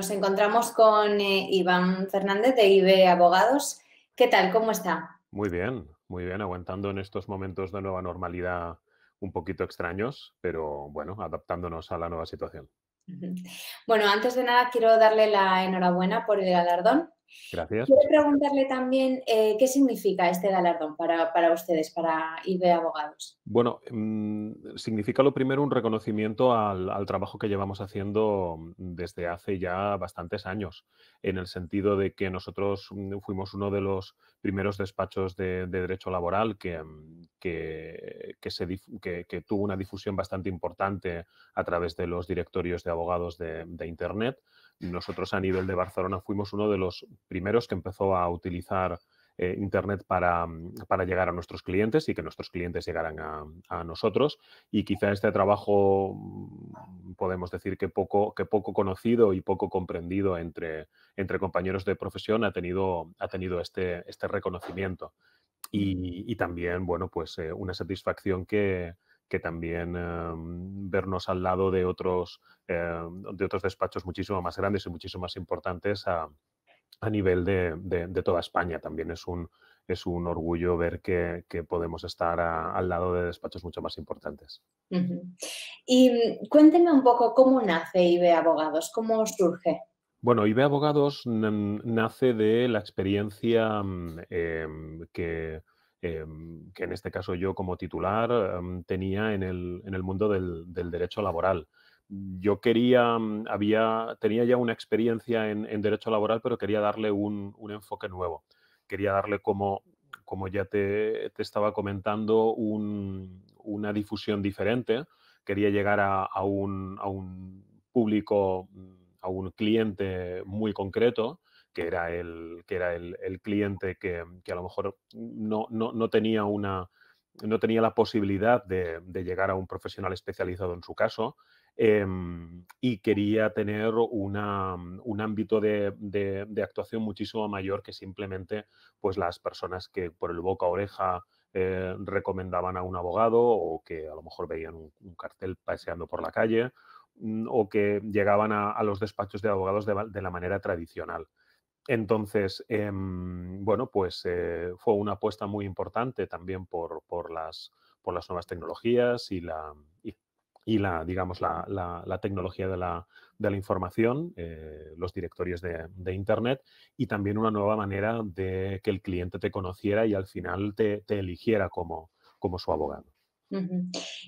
nos encontramos con eh, Iván Fernández de IB Abogados. ¿Qué tal? ¿Cómo está? Muy bien, muy bien, aguantando en estos momentos de nueva normalidad un poquito extraños, pero bueno, adaptándonos a la nueva situación. Bueno, antes de nada quiero darle la enhorabuena por el galardón Gracias. Quiero preguntarle también eh, qué significa este galardón para, para ustedes, para IB Abogados. Bueno, mm, significa lo primero un reconocimiento al, al, trabajo que llevamos haciendo mm, desde hace ya bastantes años, en el sentido de que nosotros mm, fuimos uno de los primeros despachos de, de derecho laboral que, que, que, tuvo una difusión bastante importante a través de los directorios de abogados de, de Internet nosotros a nivel de Barcelona fuimos uno de los primeros que empezó a utilizar eh, Internet mm, para, llegar a nuestros clientes y que nuestros clientes llegaran a, nosotros. Y quizá este trabajo mm, podemos decir que poco, que poco conocido y poco comprendido entre, entre compañeros de profesión ha tenido, ha tenido este, este reconocimiento. Y, también, bueno, pues eh, una satisfacción que, que también em, vernos al lado de otros, em, de otros despachos muchísimo más grandes y muchísimo más importantes a, nivel de, toda España. También es un, es un orgullo ver que, podemos estar al lado de despachos mucho más importantes. Y mm, cuénteme un poco cómo nace IBE Abogados, cómo surge. Bueno, IBE Abogados nace de la experiencia mm, em, que Em, que en este caso yo como titular em, tenía en el, mundo del, derecho laboral. Yo quería, mm, había, tenía ya una experiencia en, derecho laboral, pero quería darle un, enfoque nuevo. Quería darle como, como ya te, estaba comentando, una difusión diferente. Quería llegar a un público, mm, a un cliente muy concreto que era el, que era el, cliente que, a lo mejor no, tenía no tenía la posibilidad de, llegar a un profesional especializado en su caso em, y quería tener un ámbito de, actuación muchísimo mayor que simplemente pues, las personas que por el boca a oreja eh, recomendaban a un abogado o que a lo mejor veían un, cartel paseando por la calle mm, o que llegaban a los despachos de abogados de, la manera tradicional. Entonces, em, bueno, pues eh, fue una apuesta muy importante también por, las, nuevas tecnologías y la, digamos, la, tecnología de la, información, eh, los directorios de, Internet y también una nueva manera de que el cliente te conociera y al final te, eligiera como, su abogado.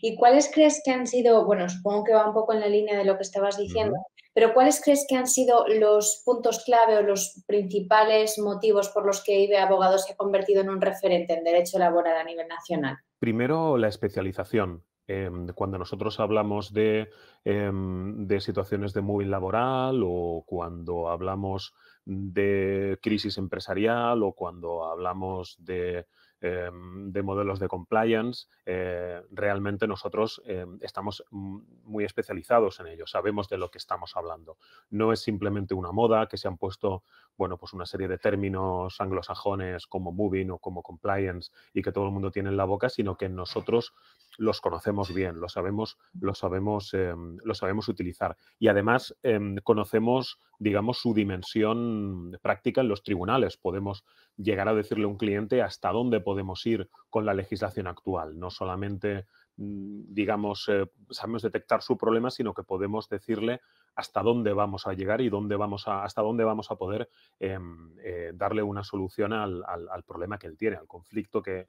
¿Y cuáles crees que han sido, bueno, supongo que va un poco en la línea de lo que estabas diciendo, pero ¿cuáles crees que han sido los puntos clave o los principales motivos por los que IBE Abogados se ha convertido en un referente en derecho laboral a nivel nacional? Primero, la especialización. Em, cuando nosotros hablamos de, em, de situaciones de móvil laboral o cuando hablamos de crisis empresarial o cuando hablamos de Em, de modelos de compliance, eh, realmente nosotros em, estamos muy especializados en ello, sabemos de lo que estamos hablando. No es simplemente una moda que se han puesto, bueno, pues una serie de términos anglosajones como moving o como compliance y que todo el mundo tiene en la boca, sino que nosotros los conocemos bien, los sabemos, lo sabemos, em, sabemos utilizar. Y además em, conocemos, digamos, su dimensión práctica en los tribunales. Podemos llegar a decirle a un cliente hasta dónde podemos ir con la legislación actual. No solamente, mm, digamos, eh, sabemos detectar su problema, sino que podemos decirle hasta dónde vamos a llegar y dónde vamos a, hasta dónde vamos a poder em, eh, darle una solución al, problema que él tiene, al conflicto que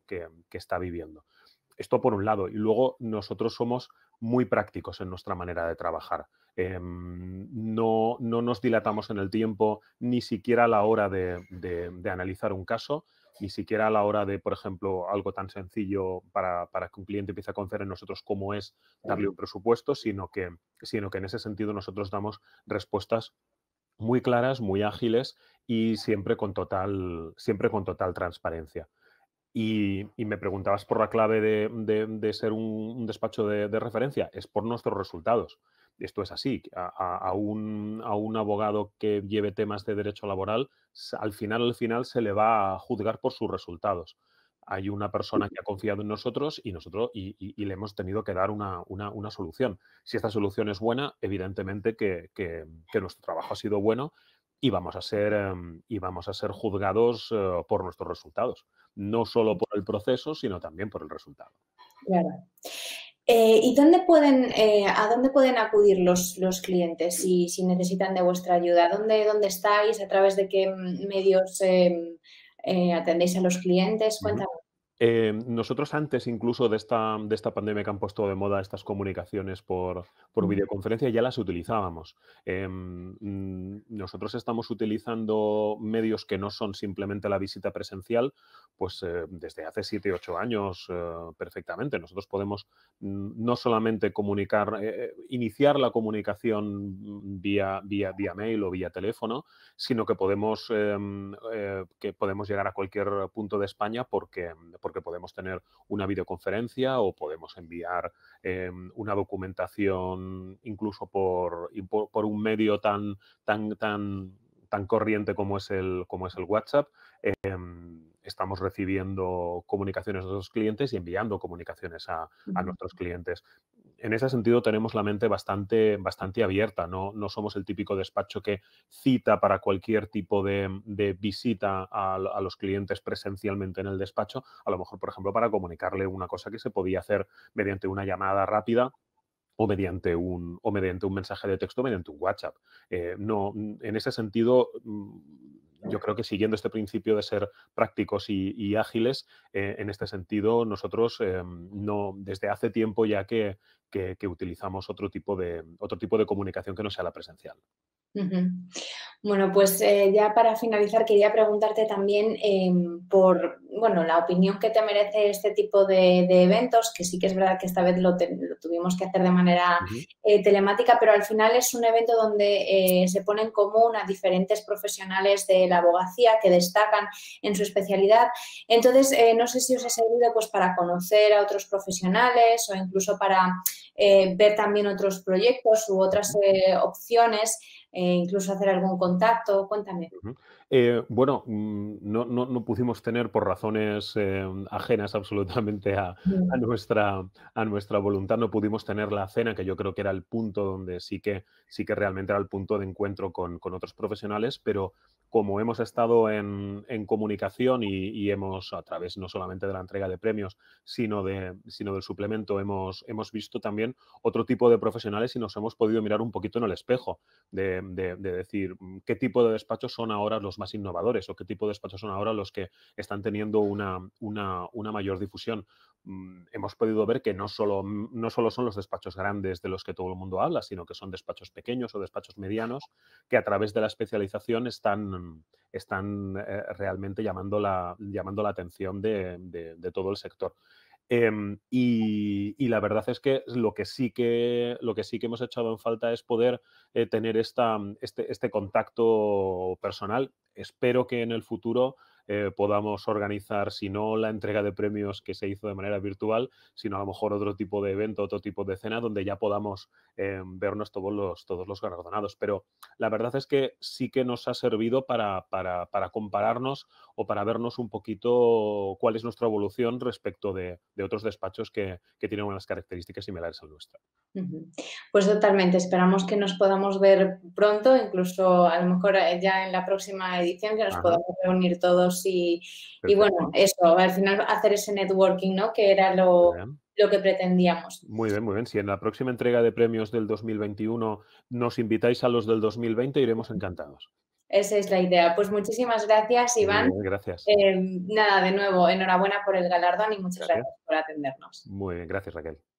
está viviendo. Esto por un lado. Y luego nosotros somos muy prácticos en nuestra manera de trabajar. Em, no, nos dilatamos en el tiempo, ni siquiera a la hora de, analizar un caso, ni siquiera a la hora de, por ejemplo, algo tan sencillo para, que un cliente empiece a conocer en nosotros cómo es darle un presupuesto, sino que, sino que en ese sentido nosotros damos respuestas muy claras, muy ágiles y siempre con total, siempre con total transparencia. Y, me preguntabas por la clave de, ser un, despacho de, referencia, es por nuestros resultados. Esto es así. A, un, abogado que lleve temas de derecho laboral, al final, al final se le va a juzgar por sus resultados. Hay una persona que ha confiado en nosotros y nosotros y, le hemos tenido que dar una, solución. Si esta solución es buena, evidentemente que nuestro trabajo ha sido bueno y vamos a ser, em, y vamos a ser juzgados eh, por nuestros resultados, no solo por el proceso, sino también por el resultado. Eh, ¿Y dónde pueden, eh, a dónde pueden acudir los, los clientes si, si, necesitan de vuestra ayuda? ¿Dónde, dónde estáis? ¿A través de qué medios em, atendéis a los clientes? Cuéntanos. Em, nosotros antes incluso de esta, de esta pandemia que han puesto de moda estas comunicaciones por, videoconferencia ya las utilizábamos. Em, mm, nosotros estamos utilizando medios que no son simplemente la visita presencial, pues eh, desde hace 7, 8 años eh, perfectamente. Nosotros podemos no solamente comunicar, eh, iniciar la comunicación vía, vía, vía mail o vía teléfono, sino que podemos, em, que podemos llegar a cualquier punto de España porque que podemos tener una videoconferencia o podemos enviar em, una documentación incluso por, por, un medio tan, tan, tan, tan corriente como es el, como es el WhatsApp. Em, estamos recibiendo comunicaciones de los clientes y enviando comunicaciones a, a nuestros clientes en ese sentido tenemos la mente bastante, bastante abierta, ¿no? no somos el típico despacho que cita para cualquier tipo de, mm, visita a, los clientes presencialmente en el despacho, a lo mejor, por ejemplo, para comunicarle una cosa que se podía hacer mediante una llamada rápida. O mediante, un, mediante un mensaje de texto, mediante un WhatsApp. Eh, no, mm, en ese sentido, mm, yo creo que siguiendo este principio de ser prácticos y, ágiles, eh, en este sentido, nosotros em, no, desde hace tiempo ya que, que, utilizamos otro tipo, de, otro tipo de comunicación que no sea la presencial. Bueno, pues eh, ya para finalizar quería preguntarte también em, por bueno la opinión que te merece este tipo de, eventos, que sí que es verdad que esta vez lo, tuvimos que hacer de manera eh, telemática, pero al final es un evento donde eh, se ponen en común a diferentes profesionales de la abogacía que destacan en su especialidad. Entonces, no sé si os ha servido pues para conocer a otros profesionales o incluso para eh, ver también otros proyectos u otras eh, opciones, eh, incluso hacer algún contacto. Cuéntame. bueno, mm, no, pudimos tener por razones ajenas absolutamente a, mm. nuestra, a nuestra voluntad, no pudimos tener la cena, que yo creo que era el punto donde sí que, sí que realmente era el punto de encuentro con, con otros profesionales, pero como hemos estado en, comunicación y, hemos, a través no solamente de la entrega de premios, sino, de, sino del suplemento, hemos, visto también otro tipo de profesionales y nos hemos podido mirar un poquito en el espejo de, decir mm, qué tipo de despachos son ahora los más innovadores o qué tipo de despachos son ahora los que están teniendo una, una mayor difusión. Mm, hemos podido ver que no solo, mm, no solo son los despachos grandes de los que todo el mundo habla, sino que son despachos pequeños o despachos medianos que a través de la especialización están, están eh, realmente llamando la, llamando la atención de, todo el sector. Em, y, la verdad es que lo que sí que, lo que, sí que hemos echado en falta es poder eh, tener este, este contacto personal. Espero que en el futuro eh, podamos organizar, si no la entrega de premios que se hizo de manera virtual, sino a lo mejor otro tipo de evento, otro tipo de cena, donde ya podamos eh, vernos todos los, todos los galardonados. Pero la verdad es que sí que nos ha servido para, compararnos o para vernos un poquito cuál es nuestra evolución respecto de, otros despachos que, que, tienen unas características similares a nuestra. Pues totalmente, esperamos que nos podamos ver pronto, incluso a lo mejor eh, ya en la próxima edición, que nos podamos reunir todos y, bueno, eso, al final hacer ese networking, ¿no? Que era lo, que pretendíamos. Muy bien, muy bien. Si en la próxima entrega de premios del 2021 nos invitáis a los del 2020, iremos encantados. Esa es la idea. Pues muchísimas gracias, Iván. gracias. Eh, nada, de nuevo, enhorabuena por el galardón y muchas gracias por atendernos. Muy bien, gracias, Raquel.